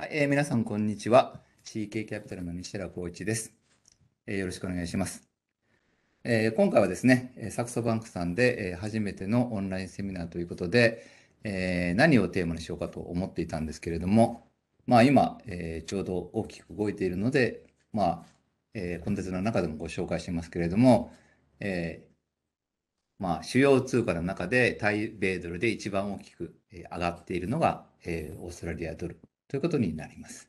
はい、えー、皆さん、こんにちは。CK キャピタルの西寺光一です、えー、よろしくお願いします。えー、今回はですね、サクソバンクさんで、え初めてのオンラインセミナーということで、えー、何をテーマにしようかと思っていたんですけれども、まあ、今、えー、ちょうど大きく動いているので、まあえー、コンテンツの中でもご紹介してますけれども、えーまあ、主要通貨の中で対米ドルで一番大きく上がっているのが、えー、オーストラリアドルということになります。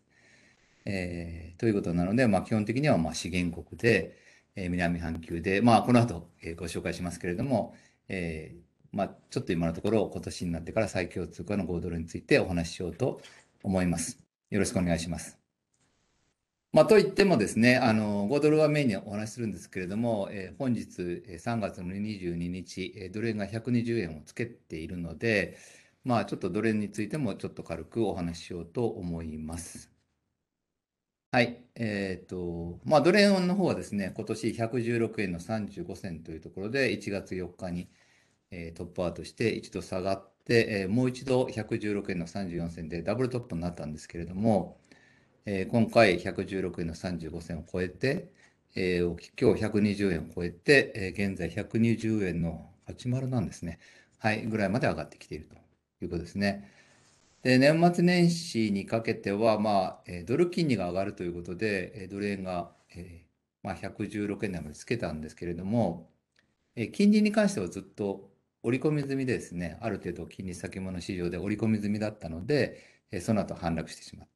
えー、ということなので、まあ、基本的にはま資源国で、えー、南半球で、まあ、この後、えー、ご紹介しますけれども、えまあ、ちょっと今のところ今年になってから最強通貨の5ドルについてお話ししようと思います。よろしくお願いします。まあ、といってもですね、あの、5ドルはメインにお話しするんですけれども、えー、本日3月の22日、ドル円が120円をつけているので、まあちょっとどれについてもちょっと軽くお話ししようと思います。はい。えっ、ー、と、まあドレルンの方はですね、今年116円の35銭というところで1月4日に、えー、トップアウトして一度下がって、えー、もう一度116円の34銭でダブルトップになったんですけれども、えー、今回116円の35銭を超えて、えー、今日120円を超えて、えー、現在120円の80なんですね。はい、ぐらいまで上がってきていると。いうことですね。で、年末年始にかけては、まあ、ドル金利が上がるということで、ドル円が、えまあ、116円台までつけたんですけれども、金利に関してはずっと織り込み済みですね、ある程度金利先物市場で織り込み済みだったので、その後反落してしまった。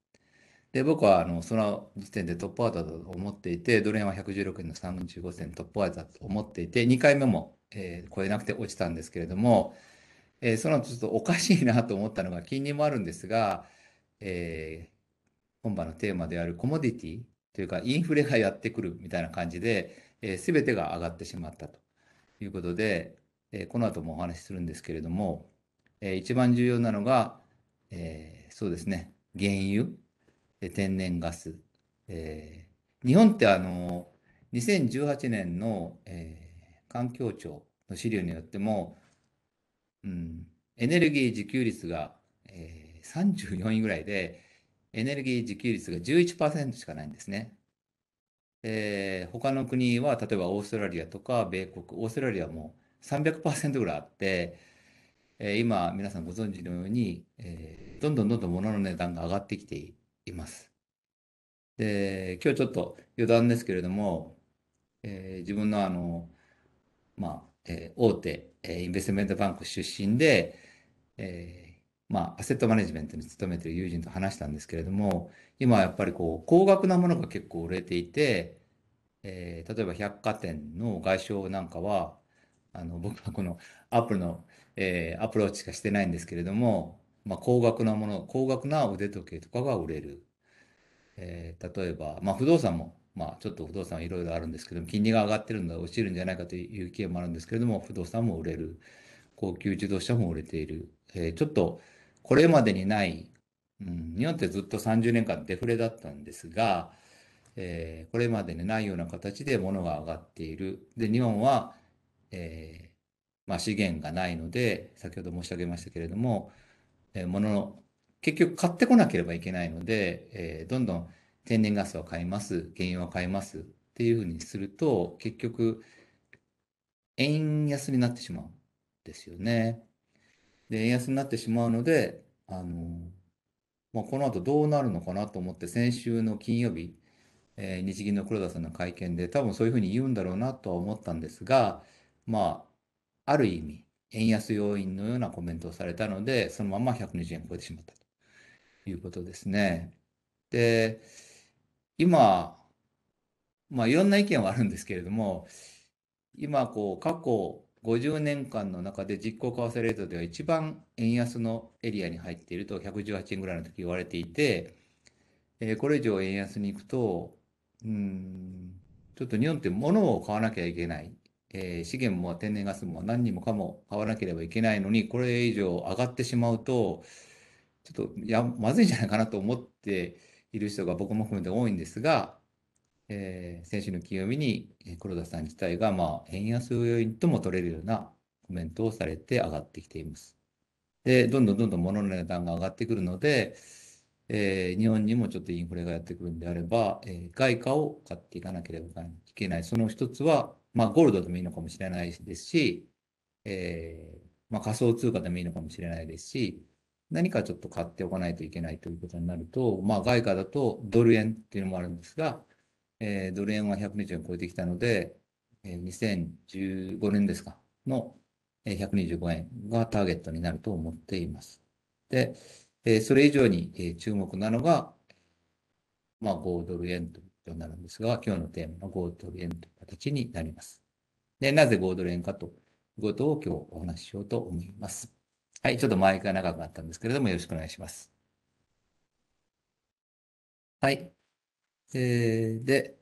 で、僕はあのその時点でトップアウトだと思っていて、ドル円は116円の35銭トップアウトだと思っていて、2回目も、えー、超えなくて落ちたんですけれども、えー、その後ちょっとおかしいなと思ったのが近隣もあるんですが、えー、本場のテーマであるコモディティというかインフレがやってくるみたいな感じで、えー、全てが上がってしまったということで、えこの後もお話しするんですけれども、え一番重要なのが、えそうですね原油、え天然ガス、え日本ってあの2018年の、え環境庁の資料によってもうん、エネルギー自給率が、えー、34位ぐらいで、エネルギー自給率が11%しかないんですね。えー、他の国は、例えばオーストラリアとか米国、オーストラリアも300%ぐらいあって、えー、今、皆さんご存知のように、えー、どんどんどんどん物の値段が上がってきています。で、今日ちょっと余談ですけれども、えー、自分のあの、まあ、え大手、えインベストメントバンク出身で、えー、まあ、アセットマネジメントに勤めてる友人と話したんですけれども、今やっぱりこう、高額なものが結構売れていて、えー、例えば百貨店の外商なんかは、あの、僕はこのアップルの、えアプローチしかしてないんですけれども、まあ、高額なもの、高額な腕時計とかが売れる。え例えば、まあ、不動産もまあ、ちょっと不動産いろいろあるんですけども、金利が上がってるので落ちるんじゃないかという意見もあるんですけれども、不動産も売れる、高級自動車も売れている、えー、ちょっとこれまでにない、うん、日本ってずっと30年間デフレだったんですが、えー、これまでにないような形で物が上がっている。で、日本は、えー、まあ、資源がないので、先ほど申し上げましたけれども、えー、物の、結局買ってこなければいけないので、えー、どんどん天然ガスを買います、原油を買いますっていうふうにすると、結局、円安になってしまうんですよね。で、円安になってしまうので、あの、まあ、この後どうなるのかなと思って、先週の金曜日、えー、日銀の黒田さんの会見で、多分そういうふうに言うんだろうなとは思ったんですが、まあ、ある意味、円安要因のようなコメントをされたので、そのまま120円超えてしまったということですね。で、今、まあ、いろんな意見はあるんですけれども、今、こう、過去50年間の中で実効為替レートでは一番円安のエリアに入っていると118円ぐらいの時言われていて、えー、これ以上円安に行くと、うん、ちょっと日本って物を買わなきゃいけない。えー、資源も天然ガスも何にもかも買わなければいけないのに、これ以上上がってしまうと、ちょっとやまずいんじゃないかなと思って、いる人が僕も含めて多いんですが、えー、先週の金曜日に黒田さん自体が、まあ、円安要因とも取れるようなコメントをされて上がってきています。で、どんどんどんどん物の値段が上がってくるので、えー、日本にもちょっとインフレがやってくるんであれば、えー、外貨を買っていかなければいけない。その一つは、まあ、ゴールドでもいいのかもしれないですし、えー、まあ、仮想通貨でもいいのかもしれないですし、何かちょっと買っておかないといけないということになると、まあ、外貨だとドル円っていうのもあるんですが、えー、ドル円は120円超えてきたので、えー、2015年ですか、の125円がターゲットになると思っています。で、えー、それ以上に、注目なのが、まあ、5ドル円ということになるんですが、今日のテーマの5ドル円という形になります。で、なぜ5ドル円かということを今日お話ししようと思います。はい、ちょっと前が長くなったんですけれども、よろしくお願いします。はい。えー、で、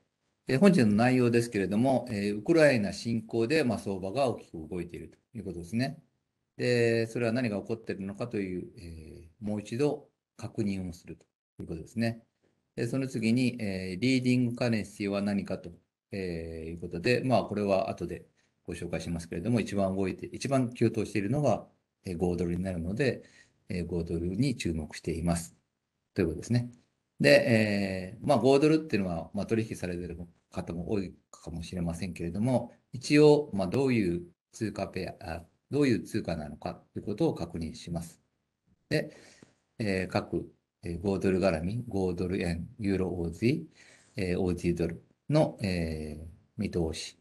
えー、本日の内容ですけれども、えー、ウクライナ侵攻で、まあ、相場が大きく動いているということですね。で、それは何が起こっているのかという、えー、もう一度確認をするということですね。でその次に、えー、リーディングカレンシーは何かと、えー、いうことで、まあ、これは後でご紹介しますけれども、一番動いて、一番急騰しているのが、5ドルになるので、5ドルに注目しています。ということですね。で、えー、まあ、5ドルっていうのは、まあ、取引されてる方も多いかもしれませんけれども、一応、まあ、どういう通貨ペア、どういう通貨なのかということを確認します。で、えー、各5ドル絡み、5ドル円、ユーロ OZ、えー、OZ ドルの、えー、見通し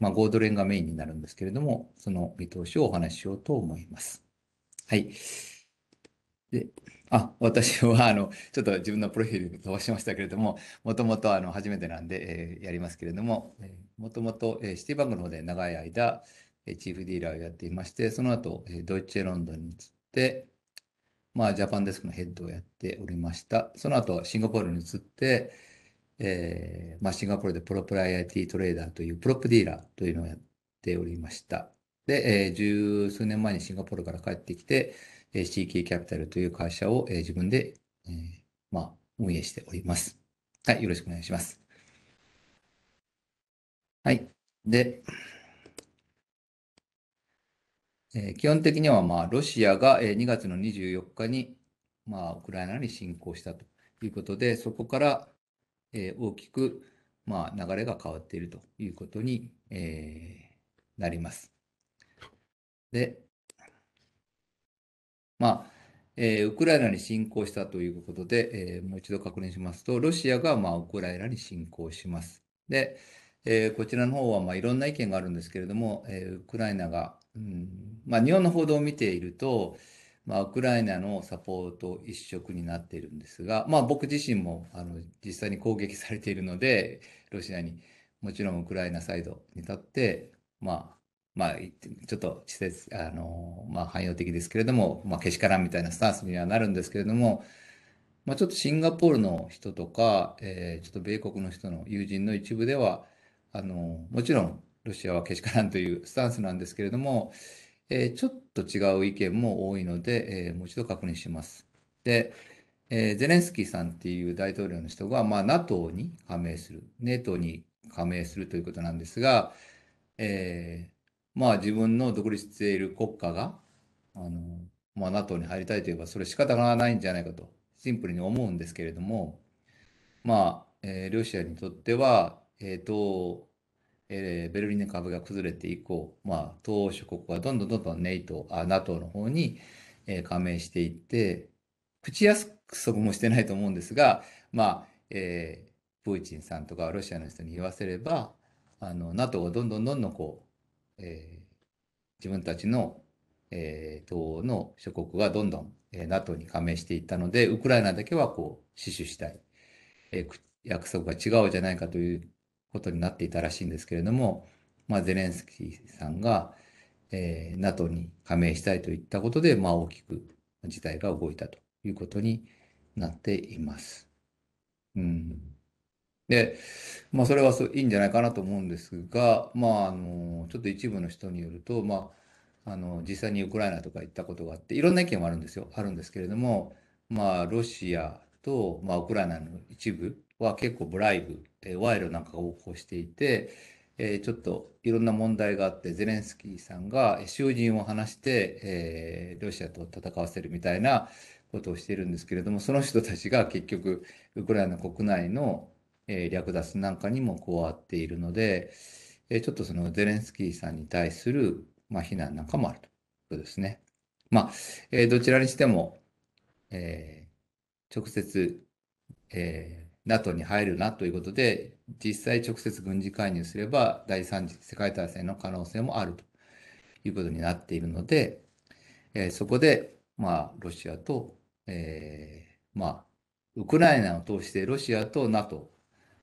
まあ、ゴードレンがメインになるんですけれども、その見通しをお話ししようと思います。はい。で、あ、私は、あの、ちょっと自分のプロフィール飛ばしましたけれども、もともと、あの、初めてなんで、えー、やりますけれども、もともと、えー、シティバンクの方で長い間、えー、チーフディーラーをやっていまして、その後、えー、ドイツ・ロンドンに移って、まあ、ジャパンデスクのヘッドをやっておりました。その後、シンガポールに移って、えー、まあ、シンガポールでプロプライアティトレーダーというプロップディーラーというのをやっておりました。で、えー、十数年前にシンガポールから帰ってきて、えー、CK キャピタルという会社を、えー、自分で、えー、まあ、運営しております。はい、よろしくお願いします。はい。で、えー、基本的には、まあ、ロシアが、え2月の24日に、まあ、ウクライナに侵攻したということで、そこから、え大きく、まあ、流れが変わっているということに、えなります。で、まあえウクライナに侵攻したということで、えもう一度確認しますと、ロシアが、まウクライナに侵攻します。で、えこちらの方は、まいろんな意見があるんですけれども、えウクライナが、うんまあ、日本の報道を見ていると、まあ、ウクライナのサポート一色になっているんですが、まあ、僕自身もあの実際に攻撃されているので、ロシアにもちろんウクライナサイドに立って、まあ、まあ、ちょっと施設、あの、まあ、汎用的ですけれども、まあ、けしからんみたいなスタンスにはなるんですけれども、まあ、ちょっとシンガポールの人とか、えー、ちょっと米国の人の友人の一部では、あの、もちろんロシアはけしからんというスタンスなんですけれども、えー、ちょっと違う意見も多いので、えー、もう一度確認します。で、えー、ゼレンスキーさんっていう大統領の人が、まあ、NATO に加盟する、NATO に加盟するということなんですが、えー、まあ、自分の独立している国家が、あのまあ、NATO に入りたいといえば、それ仕方がないんじゃないかと、シンプルに思うんですけれども、まあ、えー、ロシアにとっては、えっ、と、えー、ベルリンの壁が崩れて以降、まあ、東欧諸国はどんどんどんどん NATO, あ NATO の方に、えー、加盟していって、口約束もしてないと思うんですが、まあえー、プーチンさんとかロシアの人に言わせれば、あの NATO がどんどんどんどんこう、えー、自分たちの、えー、東欧の諸国がどんどん、えー、NATO に加盟していったので、ウクライナだけはこう死守したい、えー、約束が違うじゃないかということになっていたらしいんですけれども、まあ、ゼレンスキーさんが、えー、NATO に加盟したいといったことで、まあ、大きく事態が動いたということになっています。うん、で、まあ、それはそういいんじゃないかなと思うんですが、まあ、あのちょっと一部の人によると、まあ、あの実際にウクライナとか行ったことがあっていろんな意見もあるんですよあるんですけれども、まあ、ロシアと、まあ、ウクライナの一部は結構ブライブ、えー、賄賂なんかが横行していて、えー、ちょっといろんな問題があって、ゼレンスキーさんが囚人を話して、えー、ロシアと戦わせるみたいなことをしているんですけれども、その人たちが結局、ウクライナ国内の、えー、略奪なんかにも加わっているので、えー、ちょっとそのゼレンスキーさんに対する、まあ、非難なんかもあるということですね。まあ、えー、どちらにしても、えー、直接、えー、NATO に入るなということで、実際直接軍事介入すれば、第三次世界大戦の可能性もあるということになっているので、えー、そこで、まあ、ロシアと、えー、まあ、ウクライナを通してロシアと NATO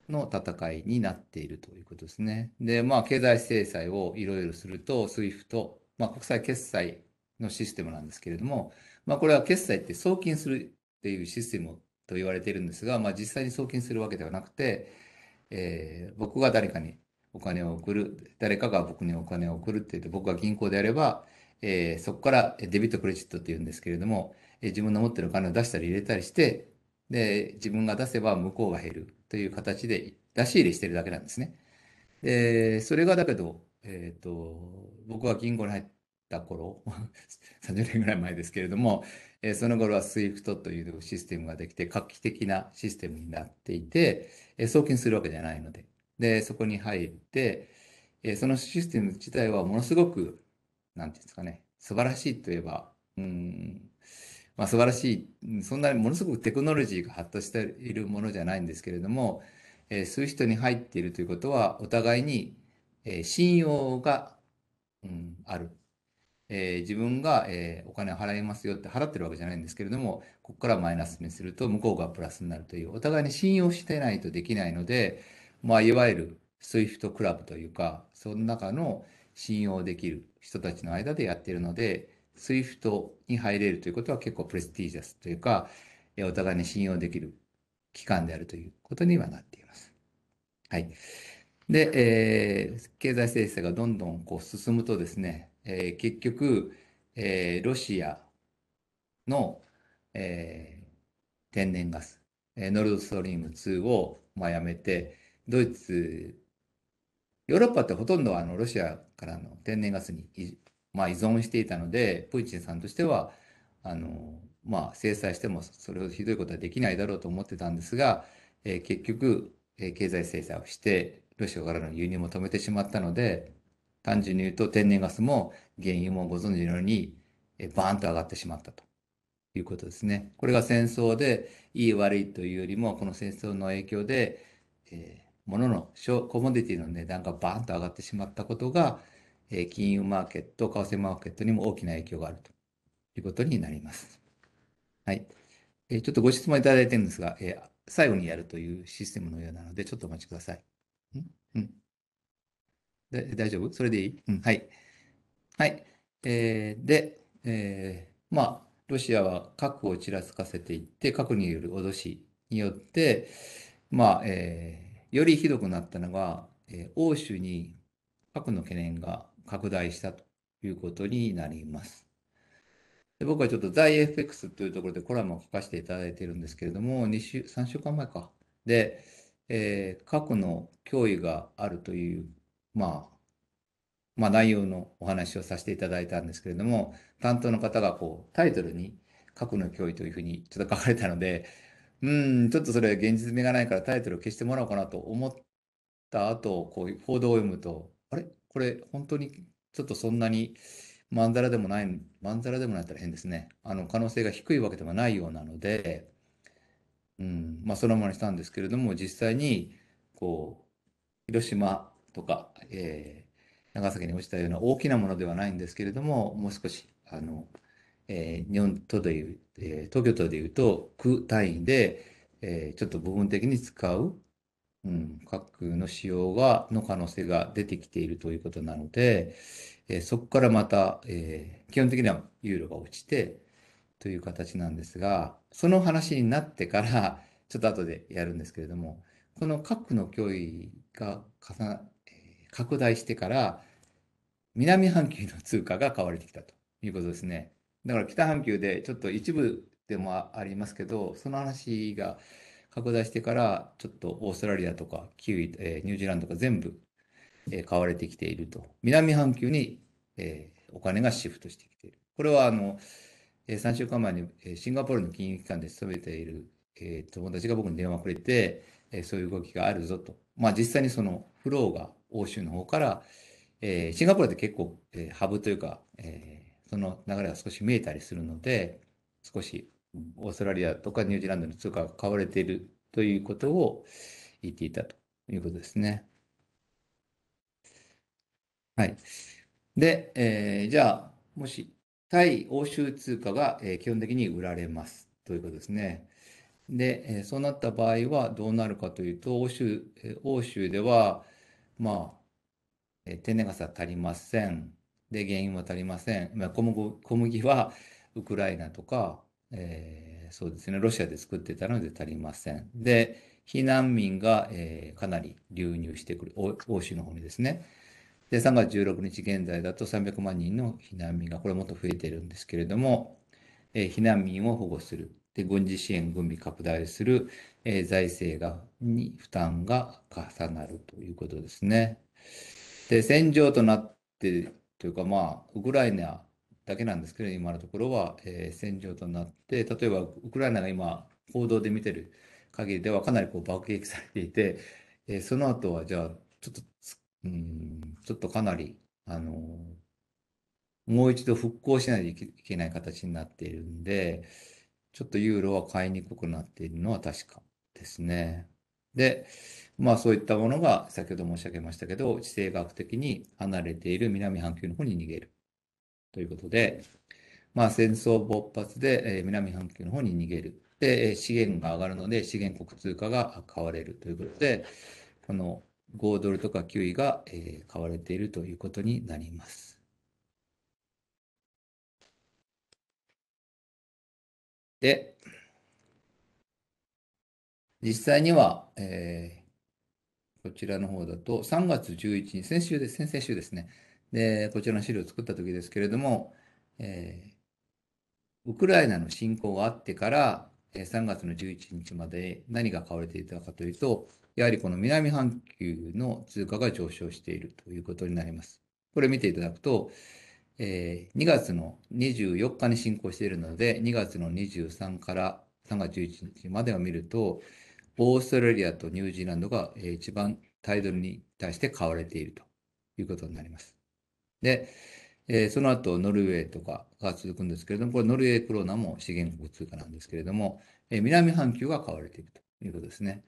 の戦いになっているということですね。で、まあ、経済制裁をいろいろすると、SWIFT、まあ、国際決済のシステムなんですけれども、まあ、これは決済って送金するっていうシステムをと言われているんですが、まあ、実際に送金するわけではなくて、えー、僕が誰かにお金を送る、誰かが僕にお金を送るって言って、僕が銀行であれば、えー、そこからデビットクレジットっていうんですけれども、えー、自分の持ってるお金を出したり入れたりして、で、自分が出せば向こうが減るという形で出し入れしてるだけなんですね。で、それがだけど、えっ、と、僕が銀行に入った頃、30 年ぐらい前ですけれども、えその頃は SWIFT というシステムができて、画期的なシステムになっていて、え送金するわけじゃないので。で、そこに入って、えそのシステム自体はものすごく、なんていうんですかね、素晴らしいといえば、うん、まあ、素晴らしい、そんなにものすごくテクノロジーが発達しているものじゃないんですけれども、えー、そういに入っているということは、お互いに、えー、信用が、うん、ある。えー、自分が、えー、お金を払いますよって払ってるわけじゃないんですけれども、ここからマイナスにすると向こうがプラスになるという、お互いに信用してないとできないので、まあ、いわゆる SWIFT クラブというか、その中の信用できる人たちの間でやっているので、SWIFT に入れるということは結構プレスティージャスというか、えー、お互いに信用できる機関であるということにはなっています。はい。で、えー、経済制裁がどんどんこう進むとですね、えー、結局、えー、ロシアの、えー、天然ガス、えー、ノルドストリーム2を、まあ、やめて、ドイツ、ヨーロッパってほとんどあのロシアからの天然ガスにまあ、依存していたので、プーチンさんとしては、あのまあ、制裁してもそれほどひどいことはできないだろうと思ってたんですが、えー、結局、えー、経済制裁をして、ロシアからの輸入も止めてしまったので、単純に言うと天然ガスも原油もご存知のようにバーンと上がってしまったということですね。これが戦争でいい悪いというよりもこの戦争の影響で、えー、物のコモディティの値段がバーンと上がってしまったことが、えー、金融マーケット為替マーケットにも大きな影響があるということになります。はい、えー、ちょっとご質問いただいてるんですが、え最後にやるというシステムのようなのでちょっとお待ちください。ん、うんで大丈夫それでいい、うん、はい。はい。えー、で、えー、まあ、ロシアは核をちらつかせていって、核による脅しによって、まあ、えー、よりひどくなったのが、えー、欧州に核の懸念が拡大したということになります。で僕はちょっと在 FX というところでコラムを書かせていただいているんですけれども、2週、3週間前か。で、えー、核の脅威があるというまあ、まあ内容のお話をさせていただいたんですけれども、担当の方がこう、タイトルに、核の脅威というふうにちょっと書かれたので、うん、ちょっとそれ現実味がないからタイトルを消してもらおうかなと思った後、こういう報道を読むと、あれこれ本当にちょっとそんなにまんざらでもない、まんざらでもないったら変ですね。あの、可能性が低いわけでもないようなので、うん、まあそのままにしたんですけれども、実際に、こう、広島とか、えー、長崎に落ちたような大きなものではないんですけれども、もう少し、あの、えー、日本都でいう、えー、東京都でいうと、区単位で、えー、ちょっと部分的に使う、うん、核の使用が、の可能性が出てきているということなので、えー、そこからまた、えー、基本的にはユーロが落ちて、という形なんですが、その話になってから、ちょっと後でやるんですけれども、この核の脅威が重な拡大してから、南半球の通貨が買われてきたということですね。だから北半球でちょっと一部でもありますけど、その話が拡大してから、ちょっとオーストラリアとかキウイ、えー、ニュージーランドが全部、えー、買われてきていると。南半球に、えー、お金がシフトしてきている。これはあの、え3週間前に、えシンガポールの金融機関で勤めている、え友達が僕に電話をくれて、えそういう動きがあるぞと。まあ実際にそのフローが欧州の方から、えー、シンガポールで結構、えー、ハブというか、えー、その流れが少し見えたりするので、少しオーストラリアとかニュージーランドの通貨が買われているということを言っていたということですね。はい。で、えー、じゃあ、もし、対欧州通貨が、えー、基本的に売られますということですね。で、えー、そうなった場合はどうなるかというと、欧州、えー、欧州では、まあ、え天然ガスは足りません。で、原因は足りません。まあ、小麦小麦はウクライナとか、えー、そうですね、ロシアで作ってたので足りません。で、避難民が、えー、かなり流入してくる、欧州の方にですね。で、3月16日現在だと300万人の避難民が、これもっと増えてるんですけれども、えー、避難民を保護する。で軍事支援、軍備拡大する、えー、財政がに負担が重なるということですね。で戦場となってというか、まあ、ウクライナだけなんですけど、今のところは、えー、戦場となって、例えばウクライナが今、報道で見てる限りではかなりこう爆撃されていて、えー、その後はじゃあ、ちょっと、うん、ちょっとかなり、あのー、もう一度復興しないといけない形になっているんで、ちょっとユーロは買いにくくなっているのは確かですね。で、まあそういったものが先ほど申し上げましたけど、地政学的に離れている南半球の方に逃げるということで、まあ戦争勃発で、え南半球の方に逃げる。で、資源が上がるので資源国通貨が買われるということで、この5ドルとか9位が、え買われているということになります。で、実際には、えー、こちらの方だと、3月11日、先週です、先々週ですね。で、こちらの資料を作った時ですけれども、えー、ウクライナの侵攻があってから、3月の11日まで何が買われていたかというと、やはりこの南半球の通貨が上昇しているということになります。これ見ていただくと、えー、2月の24日に進行しているので、2月の23から3月11日までを見ると、オーストラリアとニュージーランドが一番タイドルに対して買われているということになります。で、えー、その後ノルウェーとかが続くんですけれども、これノルウェークローナも資源国通貨なんですけれども、えー、南半球が買われているということですね。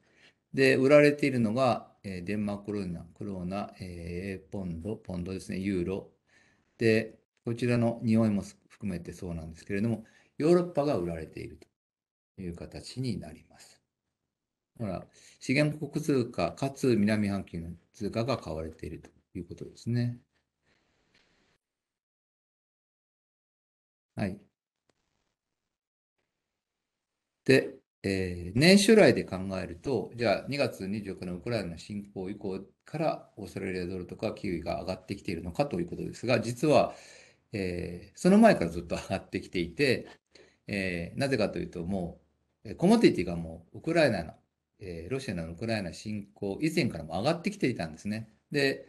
で、売られているのが、えー、デンマーククローナ、クローナ、えー、ポンド、ポンドですね、ユーロ。で、こちらの匂いも含めてそうなんですけれども、ヨーロッパが売られているという形になります。ほら、資源国通貨かつ南半球の通貨が買われているということですね。はい。で、えー、年初来で考えると、じゃあ2月24日のウクライナ侵攻以降からオーストラリアドルとかキウイが上がってきているのかということですが、実はえー、その前からずっと上がってきていて、えー、なぜかというと、もう、コモディティがもう、ウクライナの、えー、ロシアのウクライナ侵攻以前からも上がってきていたんですね。で、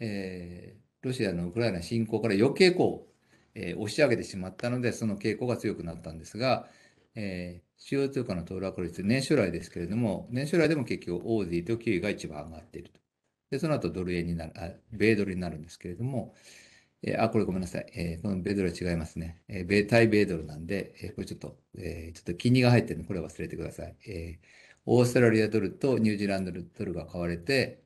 えー、ロシアのウクライナ侵攻から余計こう、えー、押し上げてしまったので、その傾向が強くなったんですが、えー、CO2 価の騰落率、年初来ですけれども、年初来でも結局、オーディとキウイが一番上がっていると。で、その後ドル円になる、あ米ドルになるんですけれども、えー、あ、これごめんなさい。えー、このベドル違いますね。えー、米対米ドルなんで、えー、これちょっと、えー、ちょっと金利が入ってるので、これ忘れてください。えー、オーストラリアドルとニュージーランドドルが買われて、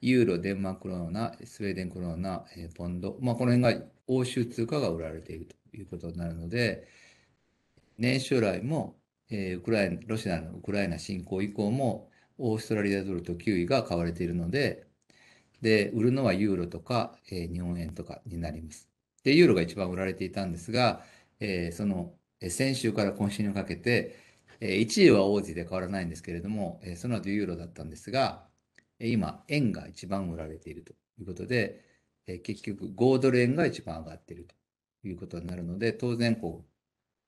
ユーロ、デンマークローナ、スウェーデンクローナ、えー、ポンド、まあ、この辺が欧州通貨が売られているということになるので、年初来も、えー、ウクライナ、ロシアのウクライナ侵攻以降も、オーストラリアドルとキウイが買われているので、で、売るのはユーロとか、え日本円とかになります。で、ユーロが一番売られていたんですが、えその、え先週から今週にかけて、え1位は王子で変わらないんですけれども、えその後ユーロだったんですが、え今、円が一番売られているということで、え結局5ドル円が一番上がっているということになるので、当然、こう、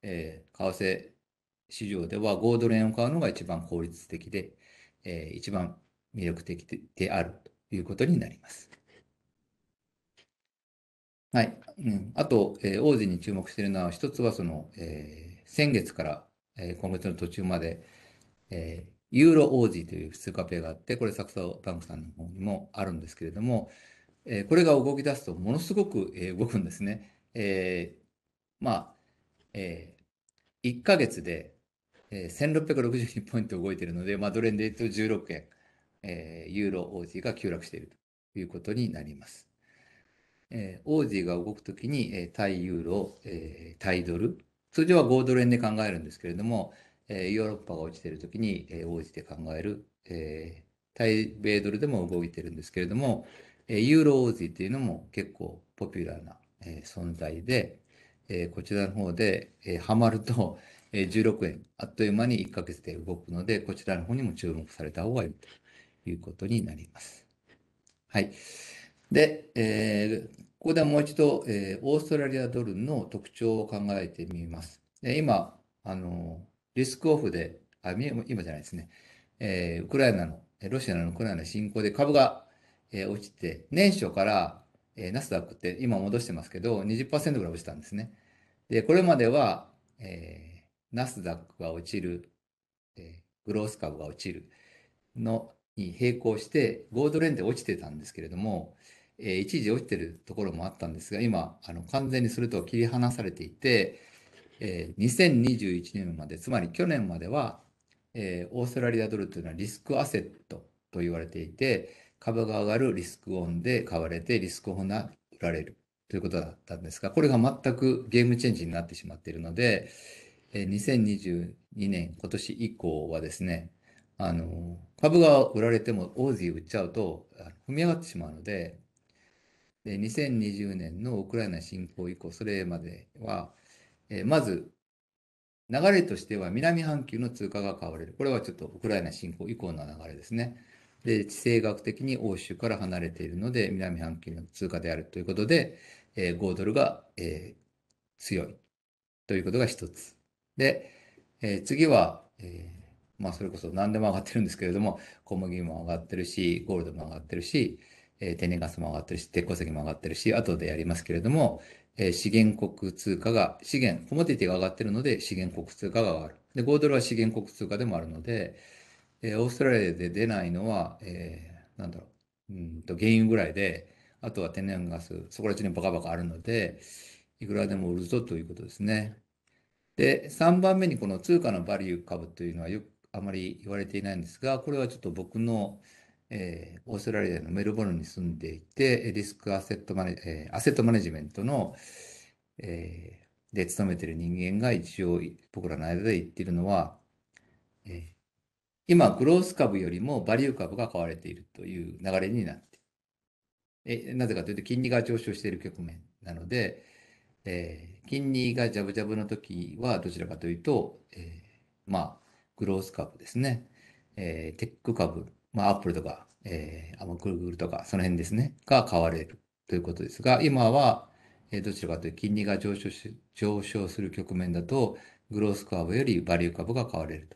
えー、為替市場では5ドル円を買うのが一番効率的で、えー、一番魅力的であるということになります。はい。うん、あと、えー、王子に注目しているのは、一つはその、えー、先月から、えー、今月の途中まで、えー、ユーロ王子という通貨ペアがあって、これ、サクサバンクさんの方にもあるんですけれども、えー、これが動き出すと、ものすごく、えー、動くんですね。えー、まあ、えー、1ヶ月で、えー、1662ポイント動いているので、まあ、ドル円で言うと16円。えー、ユーロ OG が急落しているということになります。えー、OG が動くときに、え対ユーロ、え対ドル、通常は5ドル円で考えるんですけれども、えヨーロッパが落ちているときに、えー、応じて考える、え対米ドルでも動いてるんですけれども、えー、ユーロ OG っていうのも結構ポピュラーな、え存在で、えこちらの方で、えハマると、え16円、あっという間に1ヶ月で動くので、こちらの方にも注目された方がいいと。いうことになります。はい。で、えー、ここでもう一度、えー、オーストラリアドルの特徴を考えてみます。で今、あの、リスクオフで、あ、今じゃないですね。えー、ウクライナの、ロシアのウクライナ侵攻で株が、えー、落ちて、年初から、えー、ナスダックって今戻してますけど、20%ぐらい落ちたんですね。で、これまでは、えー、ナスダックが落ちる、えー、グロース株が落ちるのに並行してゴードレンで落ちてたんですけれども、えー、一時落ちてるところもあったんですが、今、あの完全にすると切り離されていて、えー、2021年まで、つまり去年までは、えー、オーストラリアドルというのはリスクアセットと言われていて、株が上がるリスクオンで買われて、リスクオフが売られるということだったんですが、これが全くゲームチェンジになってしまっているので、えー、2022年、今年以降はですね、あの、株が売られても大勢売っちゃうと、踏み上がってしまうので、で2020年のウクライナ侵攻以降、それまでは、えー、まず、流れとしては南半球の通貨が買われる。これはちょっとウクライナ侵攻以降の流れですね。で、地政学的に欧州から離れているので、南半球の通貨であるということで、えー、5ドルが、えー、強いということが一つ。で、えー、次は、えーまあ、それこそ何でも上がってるんですけれども、小麦も上がってるし、ゴールドも上がってるし、えー、天然ガスも上がってるし、鉄鉱石も上がってるし、後でやりますけれども、えー、資源国通貨が、資源、コモディティが上がってるので資源国通貨が上がる。で、5ドルは資源国通貨でもあるので、えー、オーストラリアで出ないのは、えー、なんだろう、うんと、原油ぐらいで、あとは天然ガス、そこら中にバカバカあるので、いくらでも売るぞということですね。で、3番目にこの通貨のバリュー株というのはよくあまり言われていないんですが、これはちょっと僕の、えー、オーストラリアのメルボルンに住んでいて、リスクアセットマネ、えー、アセットマネジメントの、えー、で勤めてる人間が一応僕らの間で言っているのは、えー、今、グロース株よりもバリュー株が買われているという流れになってえなぜかというと、金利が上昇している局面なので、えー、金利がジャブジャブの時はどちらかというと、えー、まあ、グロース株ですね、えー、テック株、まあ、アップルとか、えー、グーグルとか、その辺ですね、が買われるということですが、今は、えー、どちらかというと金利が上昇し上昇する局面だと、グロース株よりバリュー株が買われる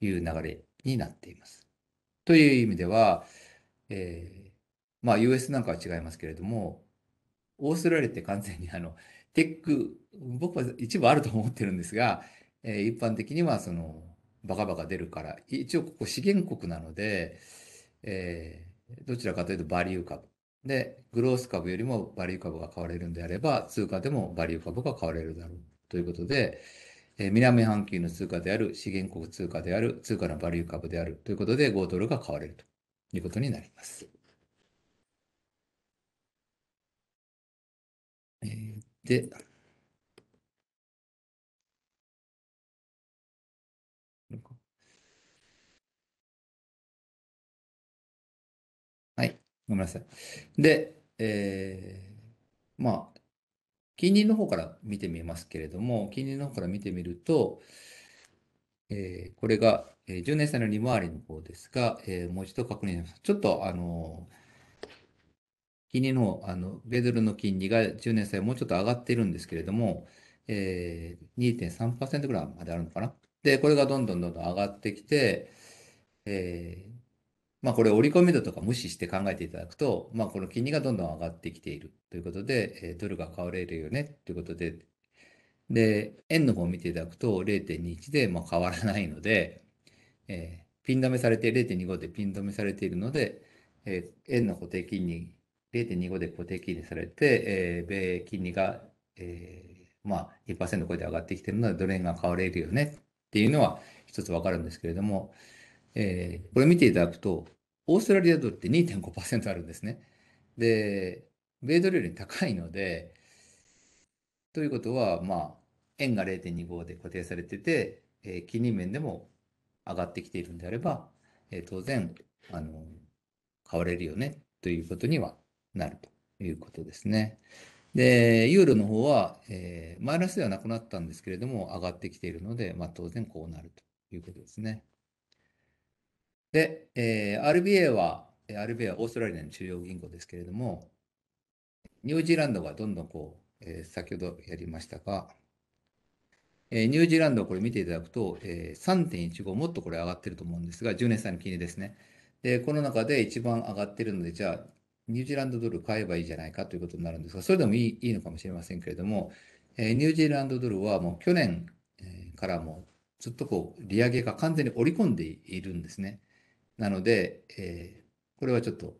という流れになっています。という意味では、えー、まあ、US なんかは違いますけれども、オーストラリアって完全にあのテック、僕は一部あると思ってるんですが、えー、一般的にはそのバカバカ出るから、一応ここ資源国なので、えー、どちらかというとバリュー株。で、グロース株よりもバリュー株が買われるんであれば、通貨でもバリュー株が買われるだろうということで、えー、南半球の通貨である、資源国通貨である、通貨のバリュー株であるということで、5ドルが買われるということになります。えー、で、ごめんなさい。で、えー、まあ、近隣の方から見てみますけれども、近隣の方から見てみると、えー、これが、えー、10年債の利回りの方ですが、えー、もう一度確認します。ちょっと、あの金利のあの、ベドルの金利が10年債もうちょっと上がっているんですけれども、えー、2.3%ぐらいまであるのかな。で、これがどんどんどんどん上がってきて、えまあ、これ折り込み度とか無視して考えていただくと、まあ、この金利がどんどん上がってきているということで、えドルが買われるよねということで、で、円の方を見ていただくと0.21でま変わらないので、えー、ピン止めされて0.25でピン止めされているので、えー、円の固定金利、0.25で固定金利されて、えー、米金利が、えー、まあ2%超えて上がってきているので、ドル円が買われるよねっていうのは一つわかるんですけれども、えー、これ見ていただくと、オーストラリアドルって2.5%あるんですね。で、米ドルより高いので、ということは、まあ、円が0.25で固定されてて、えー、金利面でも上がってきているんであれば、えー、当然、あの、買われるよね、ということにはなるということですね。で、ユーロの方は、えー、マイナスではなくなったんですけれども、上がってきているので、まあ、当然こうなるということですね。で、えー、RBA は、RBA はオーストラリアの中央銀行ですけれども、ニュージーランドがどんどんこう、えー、先ほどやりましたが、えー、ニュージーランドこれ見ていただくと、えー、3.15もっとこれ上がってると思うんですが、10年債の金利ですね。で、この中で一番上がってるので、じゃあ、ニュージーランドドル買えばいいじゃないかということになるんですが、それでもいいいいのかもしれませんけれども、えー、ニュージーランドドルはもう去年からもずっとこう利上げが完全に織り込んでいるんですね。なので、えー、これはちょっと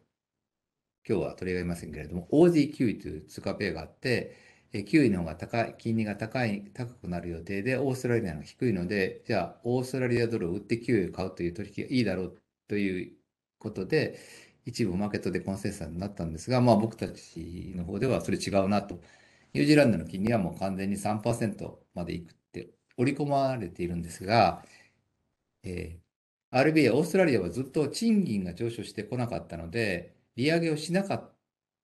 今日は取り上げませんけれども、OZ9 という通貨ペアがあって、9位の方が高い、金利が高い、高くなる予定で、オーストラリアの低いので、じゃあ、オーストラリアドルを売って9位を買うという取引がいいだろうということで、一部マーケットでコンセンサスになったんですが、まあ僕たちの方ではそれ違うなと。ニュージーランドの金利はもう完全に3%までいくって織り込まれているんですが、えー、RBA、オーストラリアはずっと賃金が上昇してこなかったので、利上げをしなかっ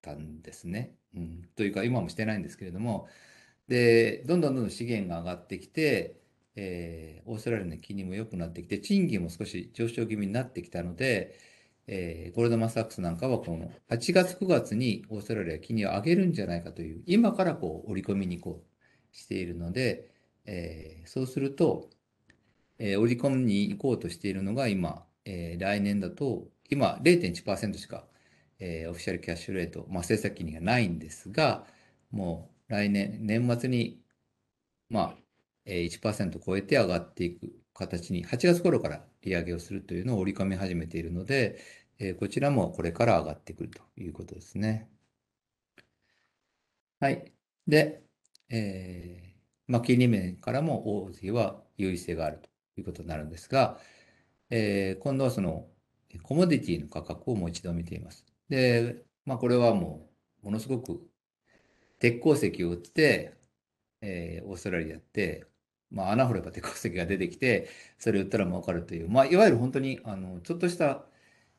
たんですね。うん、というか、今もしてないんですけれども、で、どんどんどんどん資源が上がってきて、えー、オーストラリアの金利も良くなってきて、賃金も少し上昇気味になってきたので、えー、ゴールドマスサックスなんかはこの8月9月にオーストラリア金利を上げるんじゃないかという、今からこう織り込みにこうしているので、えー、そうすると、えり込みに行こうとしているのが今、えー、来年だと、今0.1%しか、えー、オフィシャルキャッシュレート、まあ、政策金利がないんですが、もう来年、年末に、まあ、えー、1%超えて上がっていく形に、8月頃から利上げをするというのを折り込み始めているので、えー、こちらもこれから上がってくるということですね。はい。で、えー、まあ、金利面からも大関は優位性があると。ということになるんですが、えー、今度はそのコモディティの価格をもう一度見ています。で、まあ、これはもうものすごく鉄鉱石を売って、えー、オーストラリアって、まあ、穴掘れば鉄鉱石が出てきてそれを売ったら儲かるという、まあ、いわゆる本当にあのちょっとした、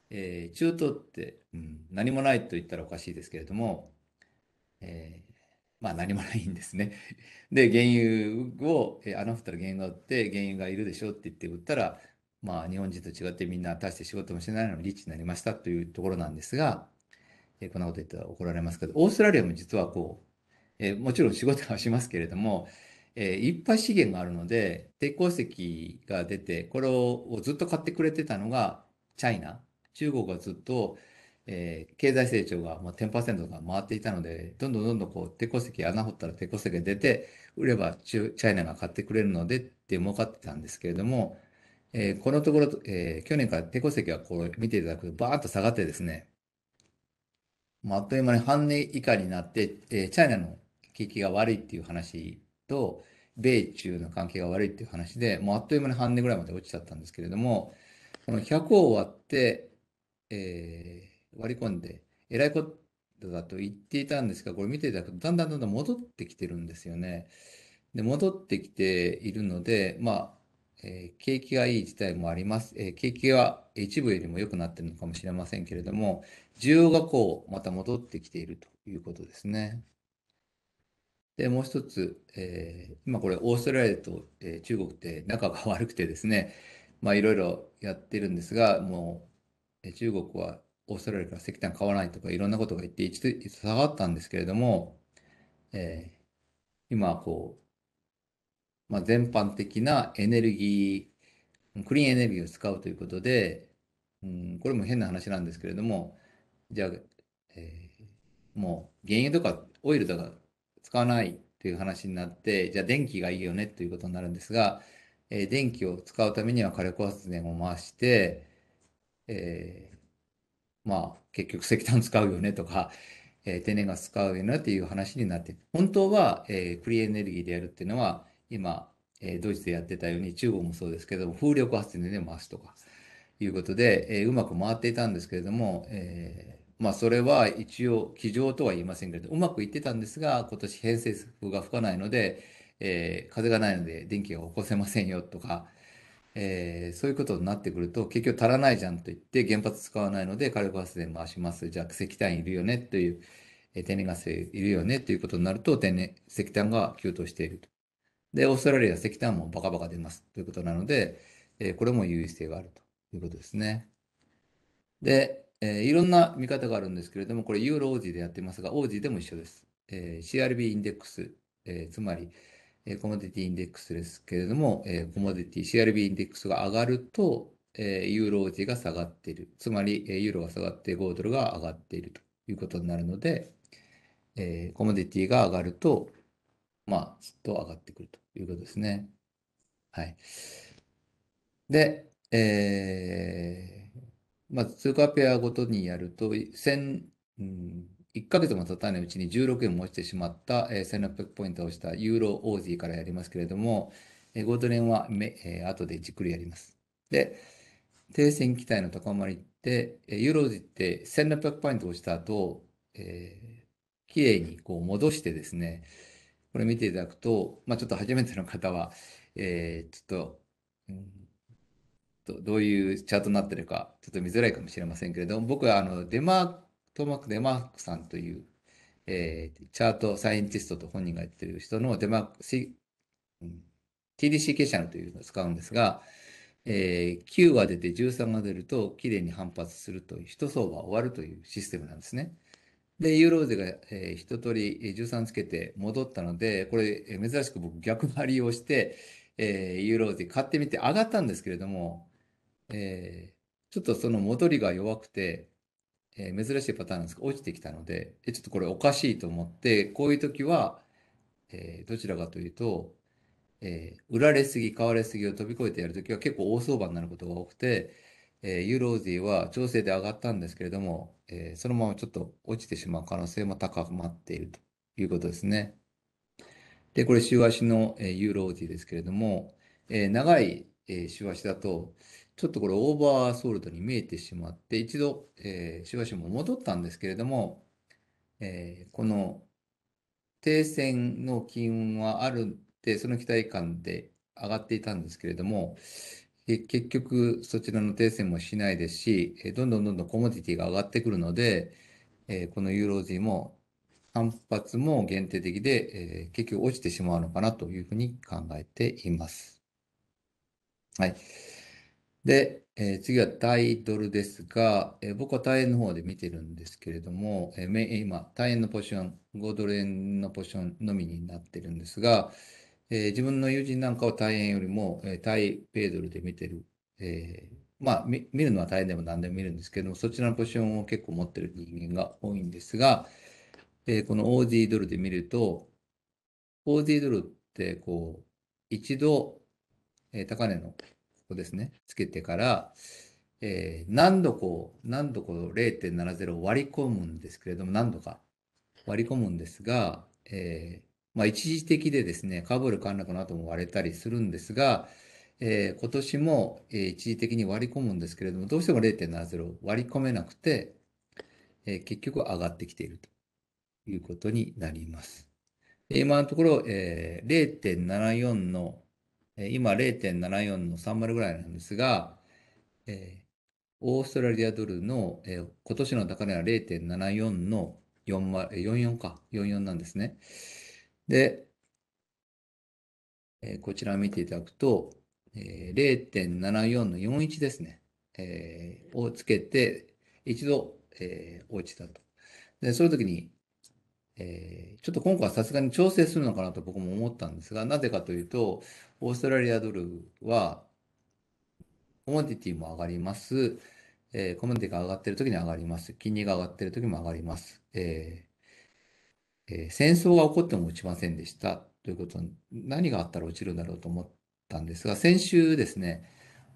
えー、中東って、うん、何もないと言ったらおかしいですけれども、えまあ何もないんですね。で、原油を、えあの人人原油があって、原油がいるでしょって言って売ったら、まあ日本人と違ってみんな大して仕事もしてないのにリッチになりましたというところなんですが、えこんなこと言ったら怒られますけど、オーストラリアも実はこう、えもちろん仕事はしますけれども、えいっぱい資源があるので、鉄鉱石が出て、これをずっと買ってくれてたのがチャイナ。中国がずっと、えー、経済成長がまあ10%が回っていたので、どんどんどんどんこう、手こ石穴掘ったら手こ石が出て、売ればチャイナが買ってくれるのでって儲かってたんですけれども、えー、このところ、えー、去年から手こ石がこう見ていただくと、バーッと下がってですね、まあ、っという間に半値以下になって、えー、チャイナの景気が悪いっていう話と、米中の関係が悪いっていう話で、もうあっという間に半値ぐらいまで落ちちゃったんですけれども、この100を割って、えー、割り込んで、えらいことだと言っていたんですが、これ見ていただくと、だんだんだんだん戻ってきてるんですよね。で、戻ってきているので、まあ、えー、景気がいい事態もあります。えー、景気は一部よりも良くなってるのかもしれませんけれども、需要がこう、また戻ってきているということですね。で、もう一つ、えー、今これ、オーストラリアと、えー、中国って仲が悪くてですね、まあいろいろやってるんですが、もう、中国はオーストラリアから石炭買わないとかいろんなことが言って一度下がったんですけれども、えー、今こう、まあ、全般的なエネルギー、クリーンエネルギーを使うということで、うん、これも変な話なんですけれども、じゃあ、えー、もう原油とかオイルとか使わないという話になって、じゃあ電気がいいよねということになるんですが、えー、電気を使うためには火力発電を回して、えーまあ、結局石炭使うよねとか、えー、天然ガス使うよねっていう話になって、本当は、えー、クリーンエネルギーでやるっていうのは、今、えー、ドイツでやってたように、中国もそうですけども、風力発電で回すとか、いうことで、えー、うまく回っていたんですけれども、えー、まあ、それは一応、机上とは言いませんけれど、うまくいってたんですが、今年偏西風が吹かないので、えー、風がないので電気が起こせませんよとか、えー、そういうことになってくると、結局足らないじゃんと言って、原発使わないので火力発電回します。じゃあ石炭いるよねという、えー、天然ガスいるよねということになると、天然、石炭が急騰していると。で、オーストラリア石炭もバカバカ出ますということなので、えー、これも優位性があるということですね。で、えー、いろんな見方があるんですけれども、これユーロ王子でやってますが、王子でも一緒です。えー、CRB インデックス、えー、つまり、えコモディティインデックスですけれども、えコモディティ CRB インデックスが上がると、えユーロ値が下がっている。つまり、えユーロが下がって5ドルが上がっているということになるので、えコモディティが上がると、まあ、ずっと上がってくるということですね。はい。で、えー、まず通貨ペアごとにやると、1000、うん、1ヶ月も経たないうちに16円も落ちてしまった、えー、1600ポイントをしたユーロオージーからやりますけれども、えー、ゴートドレンはめ、えー、後でじっくりやります。で、停戦期待の高まりって、えー、ユーロオーーって1600ポイントをした後、えー、綺麗にこう戻してですね、これ見ていただくと、まあ、ちょっと初めての方は、えー、ちょっと、うんどういうチャートになってるか、ちょっと見づらいかもしれませんけれども、僕はあのデマトマーク・デマークさんという、えー、チャートサイエンティストと本人が言ってる人のデマーク、うん、TDC ケシャルというのを使うんですが、えー、9が出て13が出るときれいに反発すると一相場終わるというシステムなんですね。で、ユーローゼが、えー、一通り13つけて戻ったので、これ、え珍しく僕逆張りをして、えー、ユーローゼ買ってみて上がったんですけれども、えー、ちょっとその戻りが弱くて、えー、珍しいパターンですが、落ちてきたので、え、ちょっとこれおかしいと思って、こういう時は、えー、どちらかというと、えー、売られすぎ、買われすぎを飛び越えてやる時は結構大相場になることが多くて、えー、ユーローは調整で上がったんですけれども、えー、そのままちょっと落ちてしまう可能性も高まっているということですね。で、これ週足の、えー、ユーローですけれども、えー、長い、えー、週足だと、ちょっとこれオーバーソールドに見えてしまって、一度、えー、しばしも戻ったんですけれども、えー、この停戦の金運はあるんで、その期待感で上がっていたんですけれども、結局そちらの停戦もしないですし、どんどんどんどんコモディティが上がってくるので、えこのユーロ G も反発も限定的で、え結局落ちてしまうのかなというふうに考えています。はい。で、えー、次はタイドルですが、えー、僕は大円の方で見てるんですけれども、えー、今、大円のポジション、5ドル円のポジションのみになってるんですが、えー、自分の友人なんかを大円よりも、えー、ペイドルで見てる、えー、まあ見、見るのは大変でも何でも見るんですけども、そちらのポジションを結構持ってる人間が多いんですが、えー、この o d ドルで見ると、o d ドルってこう、一度、えー、高値のをですね、つけてから、えー、何度こう、何度こう0.70を割り込むんですけれども、何度か割り込むんですが、えー、まあ一時的でですね、カブル陥落の後も割れたりするんですが、えー、今年も、一時的に割り込むんですけれども、どうしても0.70を割り込めなくて、えー、結局上がってきているということになります。今のところ、えー、0.74の今0.74の30ぐらいなんですが、えー、オーストラリアドルの、えー、今年の高値は0.74の44か、44なんですね。で、えー、こちら見ていただくと、えー、0.74の41ですね、えー、をつけて、一度、えー、落ちたと。で、その時に、えー、ちょっと今回はさすがに調整するのかなと僕も思ったんですが、なぜかというと、オーストラリアドルは、コモディティも上がります。えー、コモディティが上がってる時に上がります。金利が上がってる時も上がります。えー、えー、戦争が起こっても落ちませんでした。ということ何があったら落ちるんだろうと思ったんですが、先週ですね、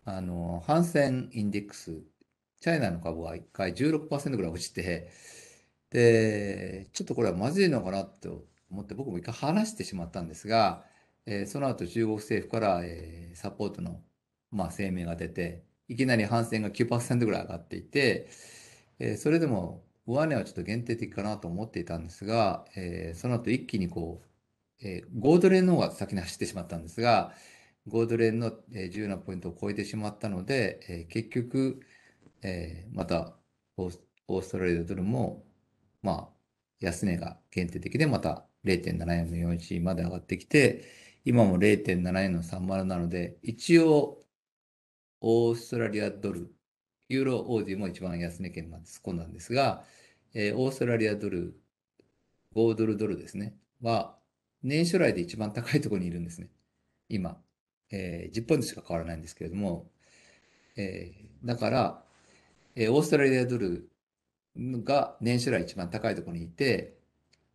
あの、ハンセンインデックス、チャイナの株は1回16%ぐらい落ちて、で、ちょっとこれはまずいのかなと思って、僕も一回話してしまったんですが、その後中国政府から、サポートの、声明が出て、いきなり反戦が9%ぐらい上がっていて、それでも上値はちょっと限定的かなと思っていたんですが、その後一気にこう、え5ドル円の方が先に走ってしまったんですが、ードル円の自由なポイントを超えてしまったので、結局、またオーストラリアドルも、まあ、安値が限定的で、また0.7441まで上がってきて、今も0.7円の30なので、一応、オーストラリアドル、ユーロオーディも一番安値圏まで突っ込んだんですが、えー、オーストラリアドル、5ドルドルですね、は、年初来で一番高いところにいるんですね。今。えー、10ポイントしか変わらないんですけれども、えー、だから、えー、オーストラリアドルが年初来一番高いところにいて、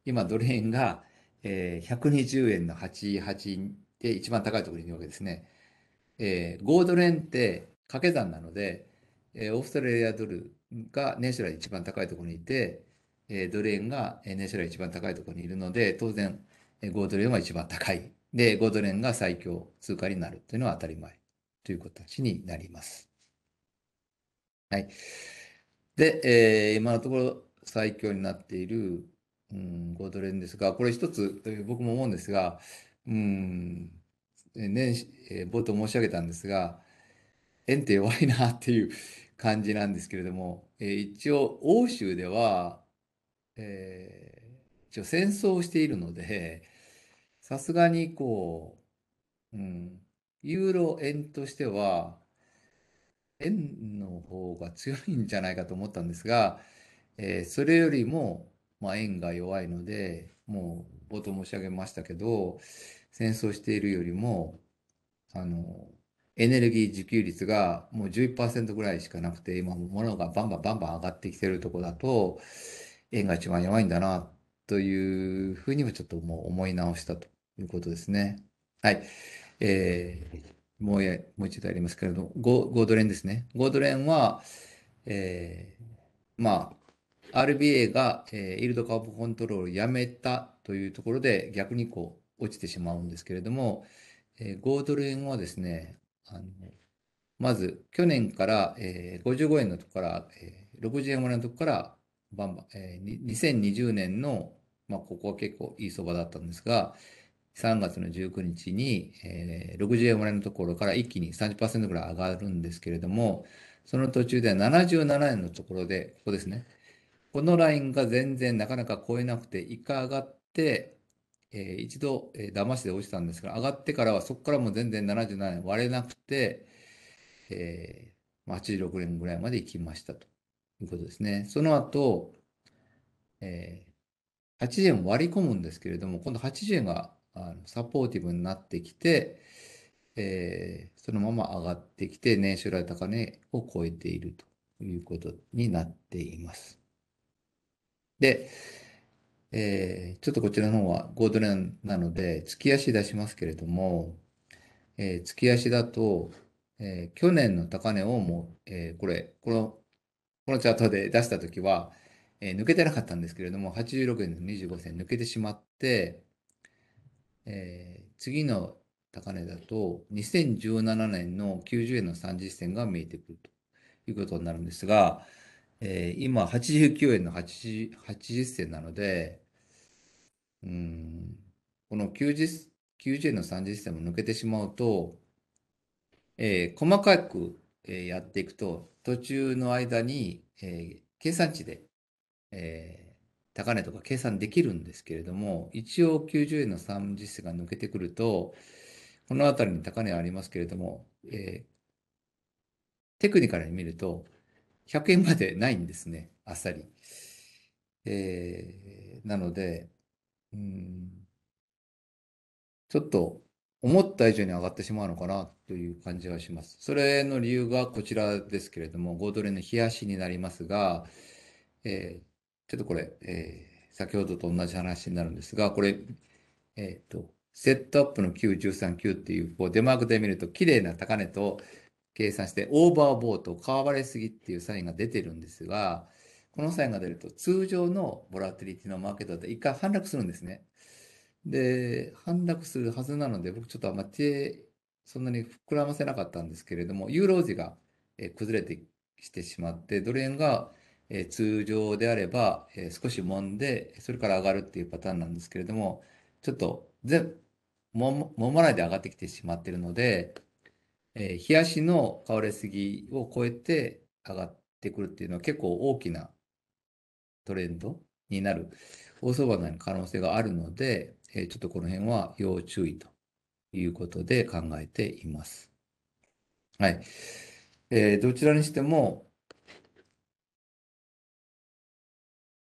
今ドル円がえ120円の88で一番高いところにいるわけですね。えー、5ドル円って掛け算なので、えー、オーストラリアドルが年初来一番高いところにいて、えー、ドル円が年初来一番高いところにいるので、当然、5ドル円は一番高い。で、5ドル円が最強通貨になるというのは当たり前という形になります。はい。で、えー、今のところ最強になっているうん、ゴードレンですが、これ一つ、僕も思うんですが、うん、年、えー、冒頭申し上げたんですが、円って弱いなっていう感じなんですけれども、えー、一応、欧州では、えー、一応戦争をしているので、さすがにこう、うん、ユーロ円としては、円の方が強いんじゃないかと思ったんですが、えー、それよりもまあ、円が弱いので、もう冒頭申し上げましたけど、戦争しているよりも、あの、エネルギー自給率がもう11%ぐらいしかなくて、今物がバンバンバンバン上がってきてるとこだと、円が一番弱いんだな、というふうにもちょっともう思い直したということですね。はい。えー、もう一度やりますけれど、ゴードレンですね。ゴードレンは、えー、まあ、RBA が、えー、イールドカーブコントロールをやめたというところで逆にこう落ちてしまうんですけれども、えー、5ドル円はですね、あのまず去年から、えー、55円のとこから、えー、60円ぐらいのとこからバンバン、えー、2020年の、まあ、ここは結構いい相場だったんですが、3月の19日に、えー、60円ぐらいのところから一気に30%ぐらい上がるんですけれども、その途中では77円のところで、ここですね、このラインが全然なかなか超えなくて、一回上がって、えー、一度、えー、騙して落ちたんですが、上がってからはそこからも全然77円割れなくて、えー、86円ぐらいまで行きましたということですね。その後、えー、80円割り込むんですけれども、今度80円があのサポーティブになってきて、えー、そのまま上がってきて、年収来高値を超えているということになっています。で、えー、ちょっとこちらの方はゴードレンなので、月足出しますけれども、えー、月足だと、えー、去年の高値をもう、えこれ、この、このチャートで出したときは、え抜けてなかったんですけれども、86円の25銭抜けてしまって、え次の高値だと、2017年の90円の30銭が見えてくるということになるんですが、えー、今、89円の 80, 80銭なので、うん、この 90, 90円の30銭も抜けてしまうと、えー、細かく、えー、やっていくと、途中の間に、えー、計算値で、えー、高値とか計算できるんですけれども、一応90円の30銭が抜けてくると、この辺りに高値ありますけれども、えー、テクニカルに見ると、100円までないんですね、あっさり。えー、なので、うん、ちょっと思った以上に上がってしまうのかなという感じはします。それの理由がこちらですけれども、5ドルの冷やしになりますが、えー、ちょっとこれ、えー、先ほどと同じ話になるんですが、これ、えっ、ー、と、セットアップの9、13、9っていう、こう、デマークで見ると、綺麗な高値と、計算して、オーバーボート、買われすぎっていうサインが出てるんですが、このサインが出ると、通常のボラティリティのマーケットだと一回反落するんですね。で、反落するはずなので、僕ちょっとあんま手、そんなに膨らませなかったんですけれども、ユーロ時が崩れてきてしまって、ドル円が通常であれば少し揉んで、それから上がるっていうパターンなんですけれども、ちょっと全、揉まないで上がってきてしまってるので、えー、冷やしの買われすぎを超えて上がってくるっていうのは結構大きなトレンドになる大相場の可能性があるので、えー、ちょっとこの辺は要注意ということで考えています。はい。えー、どちらにしても、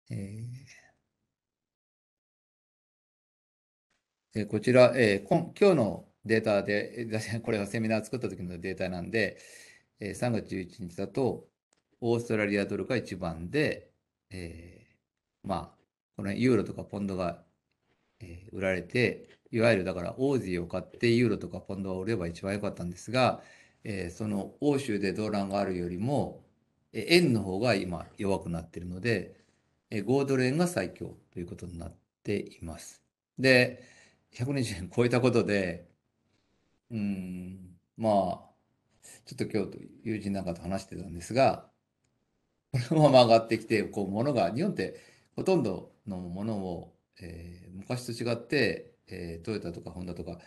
えー、こちら、えー、今日のデータで、これはセミナー作った時のデータなんで、え3月11日だと、オーストラリアドルが一番で、えー、まあ、このユーロとかポンドが、えー、売られて、いわゆるだからオージーを買ってユーロとかポンドを売れば一番良かったんですが、えー、その欧州で動乱があるよりも、え円の方が今弱くなっているので、えー、5ドル円が最強ということになっています。で、120円超えたことで、うん、まあ、ちょっと今日と友人なんかと話してたんですが、このまま上がってきて、こう、物が、日本ってほとんどのものを、えー、昔と違って、えー、トヨタとかホンダとか、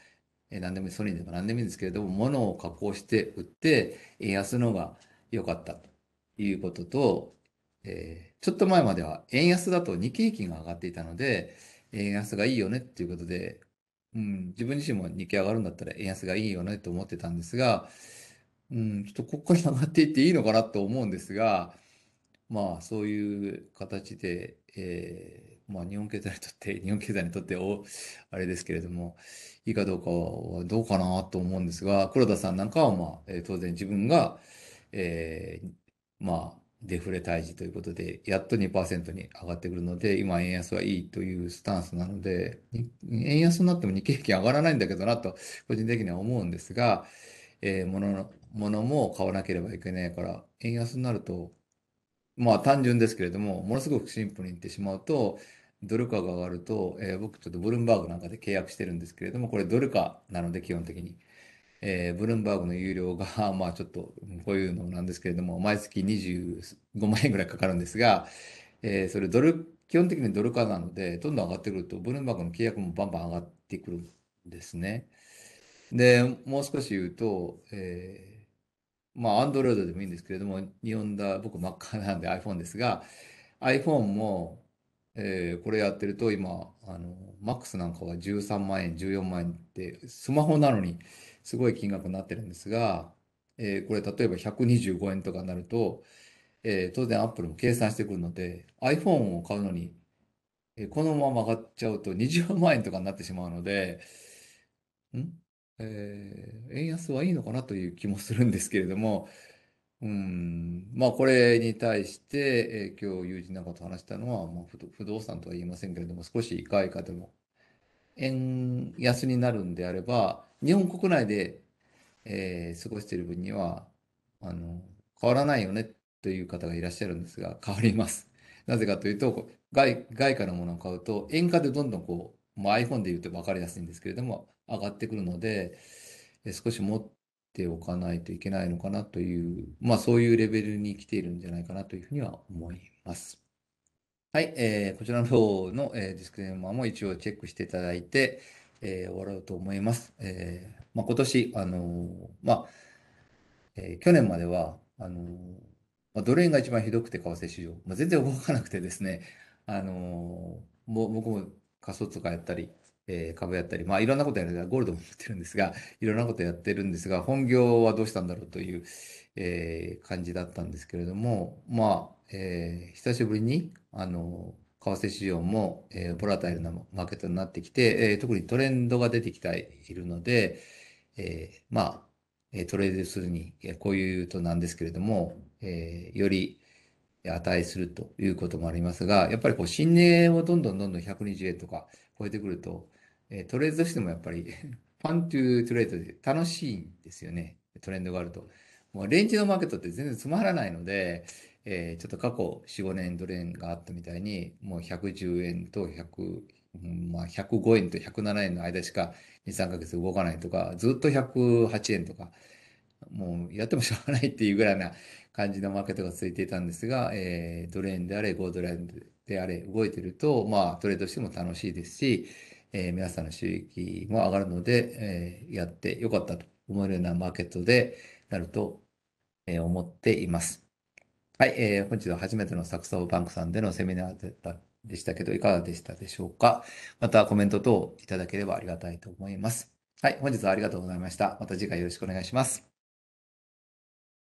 えー、何でもソニーでも何でもいいんですけれども、物を加工して売って、円安のが良かったということと、えー、ちょっと前までは円安だと日経平均が上がっていたので、円安がいいよねっていうことで、うん、自分自身も日経上がるんだったら円安がいいよねと思ってたんですが、うん、ちょっとここに上がっていっていいのかなと思うんですが、まあそういう形で、えー、まあ日本経済にとって、日本経済にとってお、あれですけれども、いいかどうかはどうかなと思うんですが、黒田さんなんかはまあ、えー、当然自分が、えー、まあデフレ退治ということで、やっと2%に上がってくるので、今、円安はいいというスタンスなので、円安になっても日経平均上がらないんだけどなと、個人的には思うんですが、えー、物物も買わなければいけないから、円安になると、まあ単純ですけれども、ものすごくシンプルに言ってしまうと、ドル価が上がると、えー、僕ちょっとブルームバーグなんかで契約してるんですけれども、これドル価なので基本的に。えー、ブルームバーグの有料が、まあちょっとこういうのなんですけれども、毎月25万円ぐらいかかるんですが、えー、それドル、基本的にドル化なので、どんどん上がってくると、ブルームバーグの契約もバンバン上がってくるんですね。で、もう少し言うと、えー、まあ、アンドロイドでもいいんですけれども、日本だ、僕真っ赤なんで iPhone ですが、iPhone も、えー、これやってると今、あの、マックスなんかは13万円、14万円って、スマホなのにすごい金額になってるんですが、えー、これ例えば125円とかになると、えー、当然 Apple も計算してくるので、iPhone を買うのに、えこのまま上がっちゃうと20万円とかになってしまうので、んえ円安はいいのかなという気もするんですけれども、うん、まあ、これに対して、えー、今日友人なんかと話したのは、まあ、不動産とは言いませんけれども、少し外貨でも、円安になるんであれば、日本国内で、えー過ごしている分には、あの、変わらないよねという方がいらっしゃるんですが、変わります。なぜかというと、こう外、外貨のものを買うと、円価でどんどんこう、まあ、iPhone で言うと分かりやすいんですけれども、上がってくるので、えー少し持っておかないといけないのかなという、まあそういうレベルに来ているんじゃないかなというふうには思います。はい、えー、こちらの方の、えー、ディスクレーマーも一応チェックしていただいて、えー、終わろうと思います。えーまあ、今年、あのー、まあえー、去年までは、あのー、まあ、ドル円が一番ひどくて、為替市場、まあ、全然動かなくてですね、あのー、も僕も仮想通貨やったり、えー、株やったり、まあ、いろんなことやる、ゴールドも持ってるんですが、いろんなことやってるんですが、本業はどうしたんだろうという、えー、感じだったんですけれども、まあ、えー、久しぶりに、あの、為替市場も、えー、ボラタイルなマーケットになってきて、えー、特にトレンドが出てきているので、えー、まあ、トレードするに、こういうとなんですけれども、えー、より値するということもありますが、やっぱりこう、新値をどんどんどんどん120円とか超えてくると、トレードとしてもやっぱり ファントゥートレードで楽しいんですよね。トレンドがあると。もうレンジのマーケットって全然つまらないので、えー、ちょっと過去4、5年ドーンがあったみたいに、もう110円と100、まあ、105円と107円の間しか2、3ヶ月動かないとか、ずっと108円とか、もうやってもしょうがないっていうぐらいな感じのマーケットが続いていたんですが、えー、ドであれ、5ドーンであれ、動いてると、まあトレードしても楽しいですし、えー、皆さんの収益も上がるので、えー、やってよかったと思えるようなマーケットでなると、えー、思っています。はい、えー、本日は初めてのサクソバンクさんでのセミナーでしたけど、いかがでしたでしょうか。またコメント等いただければありがたいと思います。はい、本日はありがとうございました。また次回よろしくお願いします。